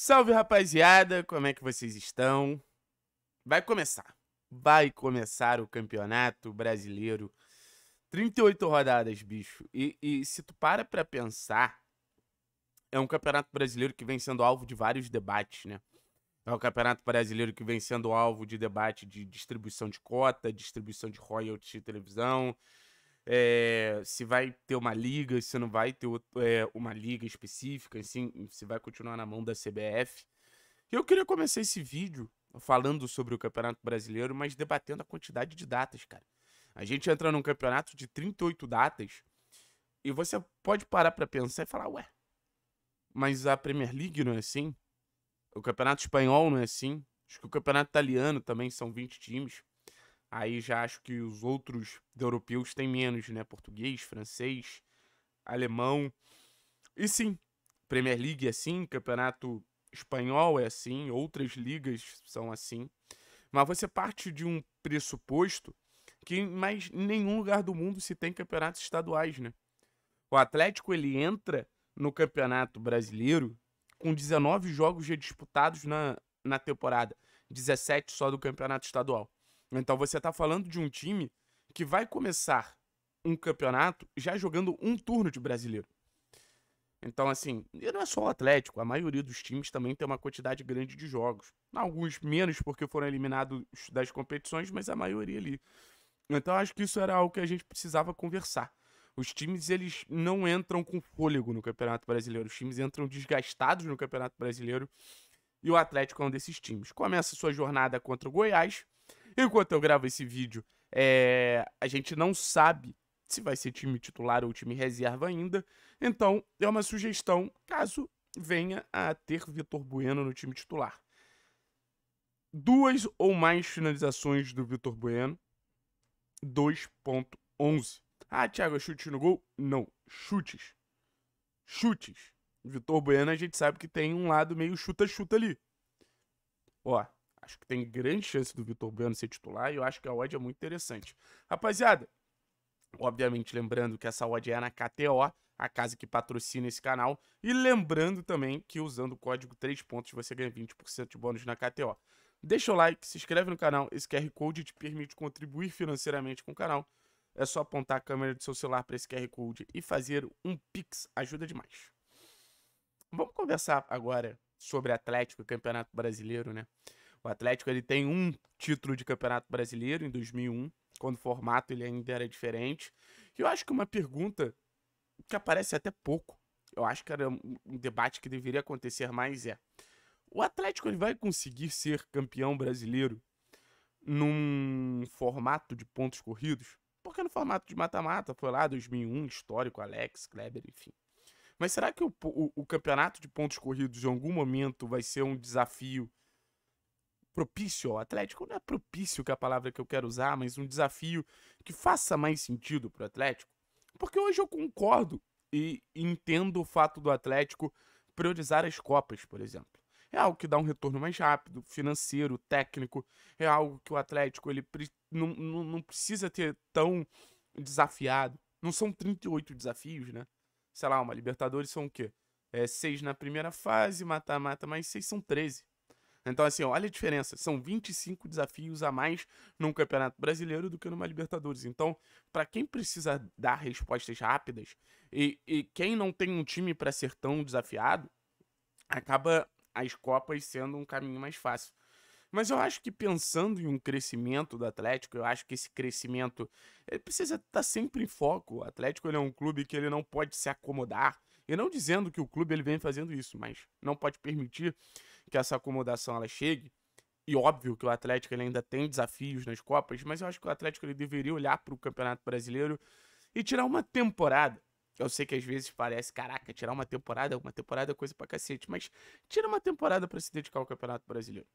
Salve rapaziada, como é que vocês estão? Vai começar. Vai começar o campeonato brasileiro. 38 rodadas, bicho. E, e se tu para pra pensar, é um campeonato brasileiro que vem sendo alvo de vários debates, né? É um campeonato brasileiro que vem sendo alvo de debate de distribuição de cota, distribuição de royalties de televisão, é, se vai ter uma liga, se não vai ter outro, é, uma liga específica, assim, hum, se vai continuar na mão da CBF. Eu queria começar esse vídeo falando sobre o Campeonato Brasileiro, mas debatendo a quantidade de datas, cara. A gente entra num campeonato de 38 datas e você pode parar para pensar e falar, ué, mas a Premier League não é assim? O Campeonato Espanhol não é assim? Acho que o Campeonato Italiano também são 20 times. Aí já acho que os outros europeus têm menos, né? Português, francês, alemão. E sim, Premier League é assim, campeonato espanhol é assim, outras ligas são assim. Mas você parte de um pressuposto que em mais nenhum lugar do mundo se tem campeonatos estaduais, né? O Atlético ele entra no Campeonato Brasileiro com 19 jogos já disputados na, na temporada, 17 só do Campeonato Estadual. Então você está falando de um time que vai começar um campeonato já jogando um turno de brasileiro. Então, assim, e não é só o Atlético, a maioria dos times também tem uma quantidade grande de jogos. Alguns menos porque foram eliminados das competições, mas a maioria ali. Então, acho que isso era algo que a gente precisava conversar. Os times, eles não entram com fôlego no Campeonato Brasileiro. Os times entram desgastados no Campeonato Brasileiro. E o Atlético é um desses times. Começa sua jornada contra o Goiás enquanto eu gravo esse vídeo, é, a gente não sabe se vai ser time titular ou time reserva ainda. Então, é uma sugestão, caso venha a ter Vitor Bueno no time titular. Duas ou mais finalizações do Vitor Bueno, 2.11. Ah, Thiago, é chute no gol? Não, chutes. Chutes. Vitor Bueno, a gente sabe que tem um lado meio chuta-chuta ali. Ó, acho que tem grande chance do Vitor Bueno ser titular e eu acho que a odd é muito interessante. Rapaziada, obviamente lembrando que essa odd é na KTO, a casa que patrocina esse canal, e lembrando também que usando o código 3 pontos você ganha 20% de bônus na KTO. Deixa o like, se inscreve no canal, esse QR Code te permite contribuir financeiramente com o canal. É só apontar a câmera do seu celular para esse QR Code e fazer um Pix, ajuda demais. Vamos conversar agora sobre Atlético e Campeonato Brasileiro, né? O Atlético ele tem um título de Campeonato Brasileiro em 2001, quando o formato ele ainda era diferente. E eu acho que uma pergunta que aparece até pouco, eu acho que era um debate que deveria acontecer mais é: o Atlético ele vai conseguir ser campeão brasileiro num formato de pontos corridos? Porque no formato de mata-mata, foi lá 2001, histórico, Alex, Kleber, enfim. Mas será que o, o, o, campeonato de pontos corridos em algum momento vai ser um desafio propício ao Atlético, não é propício que é a palavra que eu quero usar, mas um desafio que faça mais sentido para o Atlético. Porque hoje eu concordo e entendo o fato do Atlético priorizar as Copas, por exemplo. É algo que dá um retorno mais rápido, financeiro, técnico. É algo que o Atlético ele não, não, não precisa ter tão desafiado. Não são 38 desafios, né? Sei lá, uma Libertadores são o quê? É, seis na primeira fase, mata-mata, mas seis são 13. Então, assim, olha a diferença. São 25 desafios a mais num campeonato brasileiro do que numa Libertadores. Então, para quem precisa dar respostas rápidas e, e quem não tem um time para ser tão desafiado, acaba as Copas sendo um caminho mais fácil. Mas eu acho que pensando em um crescimento do Atlético, eu acho que esse crescimento ele precisa estar tá sempre em foco. O Atlético é um clube que ele não pode se acomodar. E não dizendo que o clube ele vem fazendo isso, mas não pode permitir que essa acomodação ela chegue. E óbvio que o Atlético ele ainda tem desafios nas Copas, mas eu acho que o Atlético ele deveria olhar para o Campeonato Brasileiro e tirar uma temporada. Eu sei que às vezes parece, caraca, tirar uma temporada, uma temporada é coisa pra cacete, mas tira uma temporada para se dedicar ao Campeonato Brasileiro.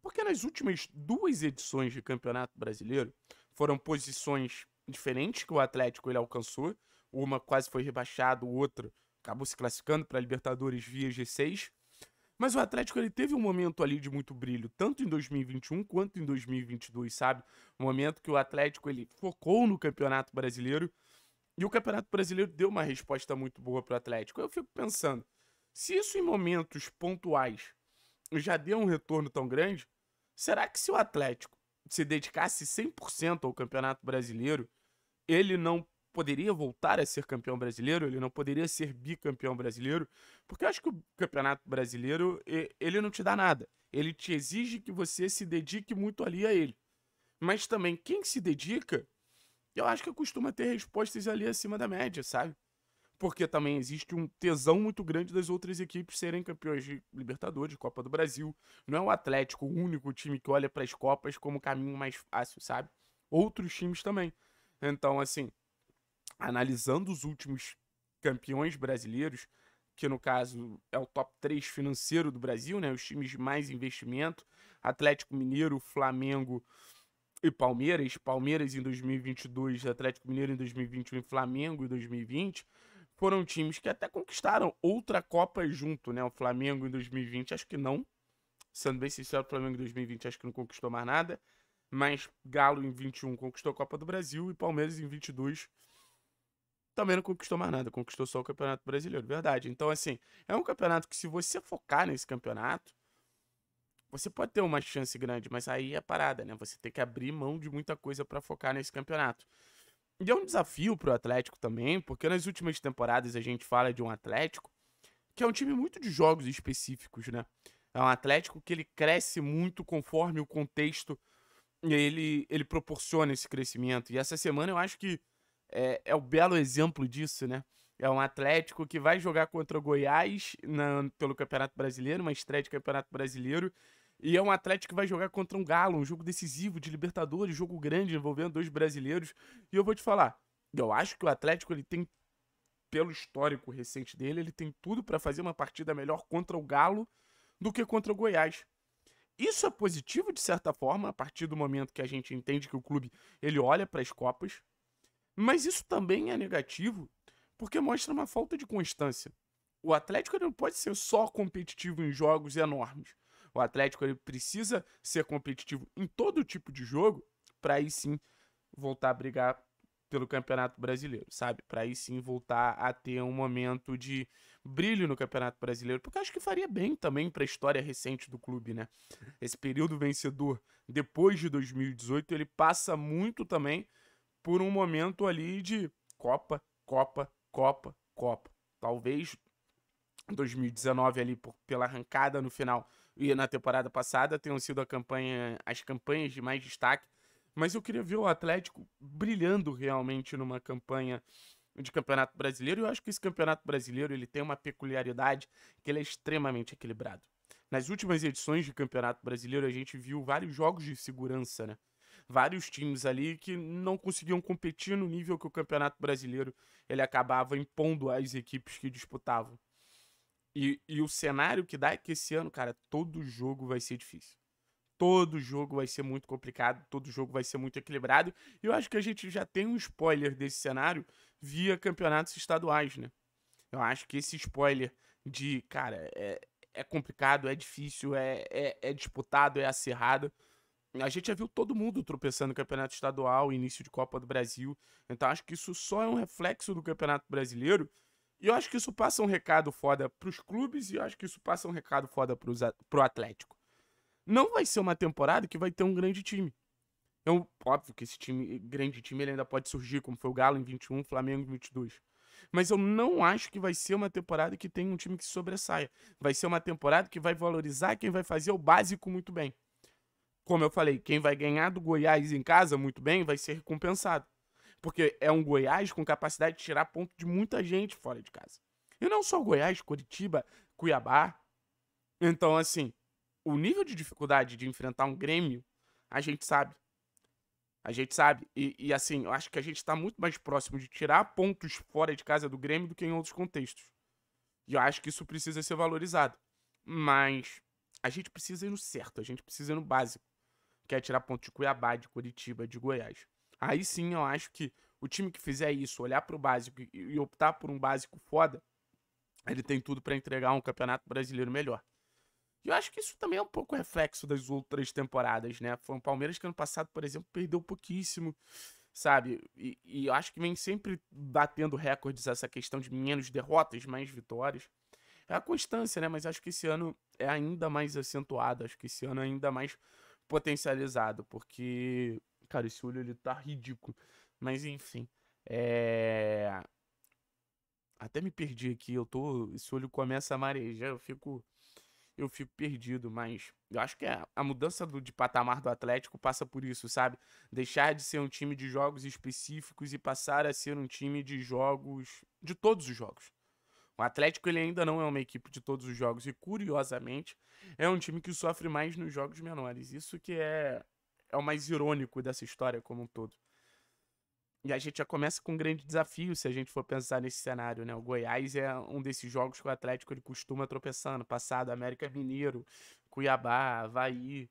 Porque nas últimas duas edições de Campeonato Brasileiro foram posições diferentes que o Atlético ele alcançou. Uma quase foi rebaixado, outra acabou se classificando para Libertadores via G6. Mas o Atlético ele teve um momento ali de muito brilho, tanto em 2021 quanto em 2022, sabe? Um momento que o Atlético ele focou no Campeonato Brasileiro e o Campeonato Brasileiro deu uma resposta muito boa para o Atlético. Eu fico pensando, se isso em momentos pontuais já deu um retorno tão grande, será que se o Atlético se dedicasse 100% ao Campeonato Brasileiro, ele não poderia voltar a ser campeão brasileiro, ele não poderia ser bicampeão brasileiro, porque eu acho que o campeonato brasileiro, ele não te dá nada. Ele te exige que você se dedique muito ali a ele. Mas também, quem se dedica, eu acho que costuma ter respostas ali acima da média, sabe? Porque também existe um tesão muito grande das outras equipes serem campeões de Libertadores, de Copa do Brasil. Não é o Atlético o único time que olha para as Copas como caminho mais fácil, sabe? Outros times também. Então, assim, analisando os últimos campeões brasileiros, que no caso é o top 3 financeiro do Brasil, né? Os times de mais investimento, Atlético Mineiro, Flamengo e Palmeiras, Palmeiras em 2022, Atlético Mineiro em 2021 e Flamengo em 2020, foram times que até conquistaram outra Copa junto, né? O Flamengo em 2020, acho que não. Sendo bem sincero, o Flamengo em 2020 acho que não conquistou mais nada, mas Galo em 21 conquistou a Copa do Brasil e Palmeiras em 22 também não conquistou mais nada, conquistou só o Campeonato Brasileiro, verdade. Então, assim, é um campeonato que, se você focar nesse campeonato, você pode ter uma chance grande, mas aí é parada, né? Você tem que abrir mão de muita coisa para focar nesse campeonato. E é um desafio pro Atlético também, porque nas últimas temporadas a gente fala de um Atlético que é um time muito de jogos específicos, né? É um Atlético que ele cresce muito conforme o contexto ele, ele proporciona esse crescimento. E essa semana eu acho que é, é o belo exemplo disso, né? É um Atlético que vai jogar contra o Goiás na, pelo Campeonato Brasileiro, uma estreia de Campeonato Brasileiro. E é um Atlético que vai jogar contra um Galo, um jogo decisivo de Libertadores, jogo grande envolvendo dois brasileiros. E eu vou te falar, eu acho que o Atlético ele tem, pelo histórico recente dele, ele tem tudo para fazer uma partida melhor contra o Galo do que contra o Goiás. Isso é positivo de certa forma, a partir do momento que a gente entende que o clube ele olha para as copas, mas isso também é negativo porque mostra uma falta de constância. O Atlético não pode ser só competitivo em jogos enormes. O Atlético ele precisa ser competitivo em todo tipo de jogo para aí sim voltar a brigar pelo Campeonato Brasileiro, sabe? Para aí sim voltar a ter um momento de brilho no Campeonato Brasileiro, porque acho que faria bem também para a história recente do clube, né? Esse período vencedor depois de 2018, ele passa muito também por um momento ali de Copa, Copa, Copa, Copa. Talvez 2019 ali por, pela arrancada no final e na temporada passada tenham sido campanha, as campanhas de mais destaque, mas eu queria ver o Atlético brilhando realmente numa campanha de Campeonato Brasileiro. Eu acho que esse Campeonato Brasileiro ele tem uma peculiaridade que ele é extremamente equilibrado. Nas últimas edições de Campeonato Brasileiro a gente viu vários jogos de segurança, né? vários times ali que não conseguiam competir no nível que o Campeonato Brasileiro ele acabava impondo às equipes que disputavam. E, e o cenário que dá é que esse ano, cara, todo jogo vai ser difícil. Todo jogo vai ser muito complicado, todo jogo vai ser muito equilibrado. E eu acho que a gente já tem um spoiler desse cenário via campeonatos estaduais, né? Eu acho que esse spoiler de, cara, é, é complicado, é difícil, é, é, é disputado, é acirrado. A gente já viu todo mundo tropeçando no Campeonato Estadual, início de Copa do Brasil. Então acho que isso só é um reflexo do Campeonato Brasileiro. E eu acho que isso passa um recado foda pros clubes e eu acho que isso passa um recado foda pros, pro Atlético. Não vai ser uma temporada que vai ter um grande time. Então, óbvio que esse time, grande time ele ainda pode surgir, como foi o Galo em 21, Flamengo em 22. Mas eu não acho que vai ser uma temporada que tem um time que sobressaia. Vai ser uma temporada que vai valorizar quem vai fazer o básico muito bem como eu falei, quem vai ganhar do Goiás em casa muito bem vai ser recompensado. Porque é um Goiás com capacidade de tirar ponto de muita gente fora de casa. E não só Goiás, Curitiba, Cuiabá. Então, assim, o nível de dificuldade de enfrentar um Grêmio, a gente sabe. A gente sabe. E, e assim, eu acho que a gente está muito mais próximo de tirar pontos fora de casa do Grêmio do que em outros contextos. E eu acho que isso precisa ser valorizado. Mas a gente precisa ir no certo, a gente precisa ir no básico quer tirar ponto de Cuiabá, de Curitiba, de Goiás. Aí sim eu acho que o time que fizer isso, olhar para o básico e optar por um básico foda, ele tem tudo para entregar um campeonato brasileiro melhor. E eu acho que isso também é um pouco reflexo das outras temporadas, né? Foi um Palmeiras que ano passado, por exemplo, perdeu pouquíssimo, sabe? E, e eu acho que vem sempre batendo recordes essa questão de menos derrotas, mais vitórias. É a constância, né? Mas acho que esse ano é ainda mais acentuado. Acho que esse ano é ainda mais potencializado, porque, cara, esse olho ele tá ridículo. Mas enfim, é. Até me perdi aqui, eu tô. Esse olho começa a marejar, eu fico. Eu fico perdido, mas eu acho que a, a mudança do, de patamar do Atlético passa por isso, sabe? Deixar de ser um time de jogos específicos e passar a ser um time de jogos. de todos os jogos. O Atlético ele ainda não é uma equipe de todos os jogos e, curiosamente, é um time que sofre mais nos jogos menores. Isso que é, é o mais irônico dessa história como um todo. E a gente já começa com um grande desafio se a gente for pensar nesse cenário, né? O Goiás é um desses jogos que o Atlético ele costuma tropeçando. Passado, América Mineiro, Cuiabá, Havaí.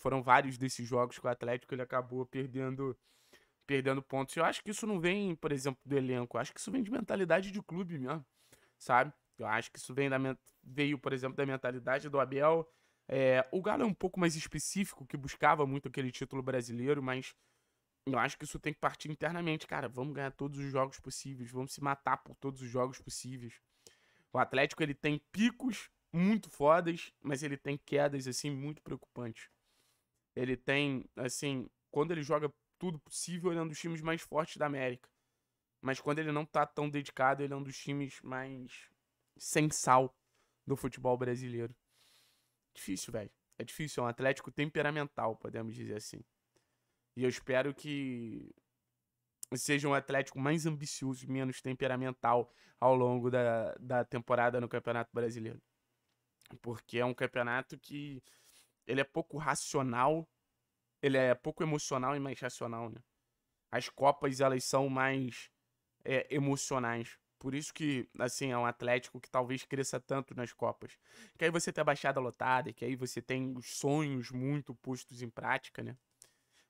Foram vários desses jogos que o Atlético ele acabou perdendo perdendo pontos. Eu acho que isso não vem, por exemplo, do elenco. Eu acho que isso vem de mentalidade de clube mesmo sabe? Eu acho que isso vem da veio, por exemplo, da mentalidade do Abel. É, o Galo é um pouco mais específico, que buscava muito aquele título brasileiro, mas eu acho que isso tem que partir internamente, cara. Vamos ganhar todos os jogos possíveis, vamos se matar por todos os jogos possíveis. O Atlético ele tem picos muito fodas, mas ele tem quedas assim muito preocupantes. Ele tem assim, quando ele joga tudo possível, ele é um dos times mais fortes da América. Mas quando ele não tá tão dedicado, ele é um dos times mais sem sal do futebol brasileiro. Difícil, velho. É difícil, é um Atlético temperamental, podemos dizer assim. E eu espero que seja um Atlético mais ambicioso, menos temperamental ao longo da, da temporada no Campeonato Brasileiro. Porque é um campeonato que ele é pouco racional, ele é pouco emocional e mais racional, né? As Copas, elas são mais é, emocionais. Por isso que, assim, é um Atlético que talvez cresça tanto nas Copas. Que aí você tem a Baixada lotada, que aí você tem os sonhos muito postos em prática, né?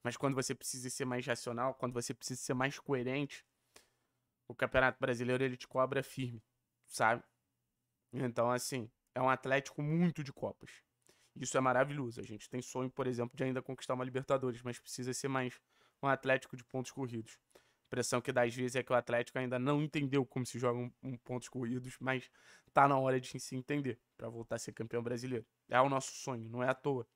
Mas quando você precisa ser mais racional, quando você precisa ser mais coerente, o Campeonato Brasileiro ele te cobra firme, sabe? Então, assim, é um Atlético muito de Copas. Isso é maravilhoso. A gente tem sonho, por exemplo, de ainda conquistar uma Libertadores, mas precisa ser mais um Atlético de pontos corridos impressão que dá às vezes é que o Atlético ainda não entendeu como se jogam um, pontos corridos, mas tá na hora de se entender para voltar a ser campeão brasileiro. É o nosso sonho, não é à toa.